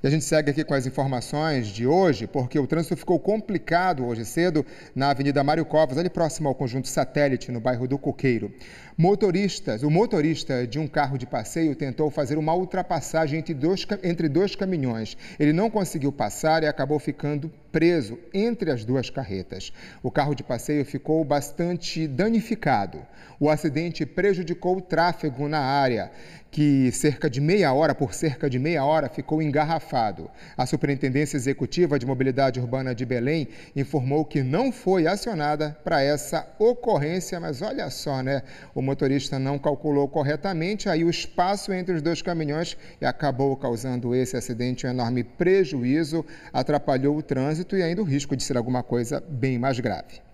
E a gente segue aqui com as informações de hoje, porque o trânsito ficou complicado hoje cedo na Avenida Mário Covas, ali próximo ao conjunto Satélite, no bairro do Coqueiro. Motoristas, o motorista de um carro de passeio tentou fazer uma ultrapassagem entre dois, entre dois caminhões. Ele não conseguiu passar e acabou ficando preso entre as duas carretas. O carro de passeio ficou bastante danificado. O acidente prejudicou o tráfego na área, que cerca de meia hora, por cerca de meia hora, ficou engarrafado abafado. A Superintendência Executiva de Mobilidade Urbana de Belém informou que não foi acionada para essa ocorrência, mas olha só, né? O motorista não calculou corretamente aí o espaço entre os dois caminhões e acabou causando esse acidente um enorme prejuízo, atrapalhou o trânsito e ainda o risco de ser alguma coisa bem mais grave.